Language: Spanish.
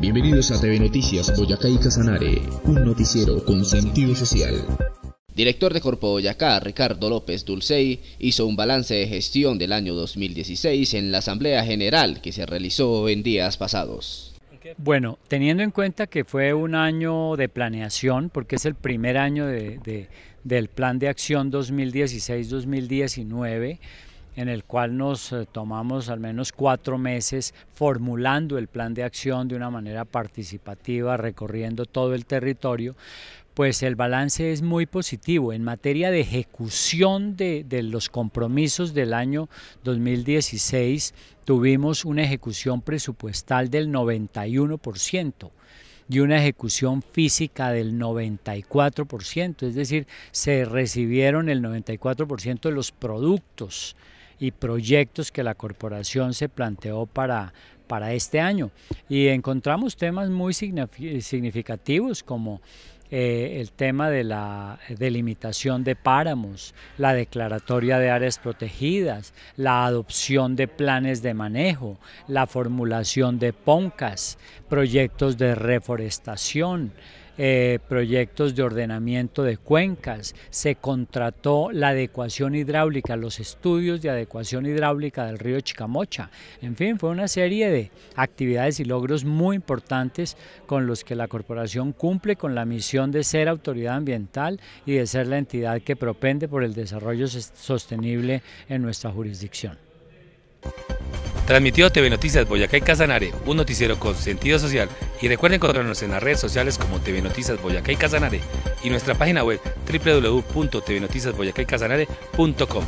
Bienvenidos a TV Noticias Boyacá y Casanare, un noticiero con sentido social. Director de Corpo Boyacá, Ricardo López Dulcey, hizo un balance de gestión del año 2016 en la Asamblea General que se realizó en días pasados. Bueno, teniendo en cuenta que fue un año de planeación, porque es el primer año del Plan de Acción 2016-2019, en el cual nos eh, tomamos al menos cuatro meses formulando el plan de acción de una manera participativa, recorriendo todo el territorio, pues el balance es muy positivo. En materia de ejecución de, los compromisos del año 2016, tuvimos una ejecución presupuestal del 91% y una ejecución física del 94%, es decir, se recibieron el 94% de los productos y proyectos que la corporación se planteó para, para este año. Y encontramos temas muy significativos como eh, el tema de la delimitación de páramos, la declaratoria de áreas protegidas, la adopción de planes de manejo, la formulación de PONCAS, proyectos de reforestación, eh, proyectos de ordenamiento de cuencas, se contrató la adecuación hidráulica, los estudios de adecuación hidráulica del río Chicamocha. En fin, fue una serie de actividades y logros muy importantes con los que la corporación cumple con la misión de ser autoridad ambiental y de ser la entidad que propende por el desarrollo sostenible en nuestra jurisdicción. Transmitió TV Noticias Boyacá y Casanare, un noticiero con sentido social. Y recuerden encontrarnos en las redes sociales como TV Noticias Boyacá y Casanare y nuestra página web www.tvnoticiasboyacaycasanare.com.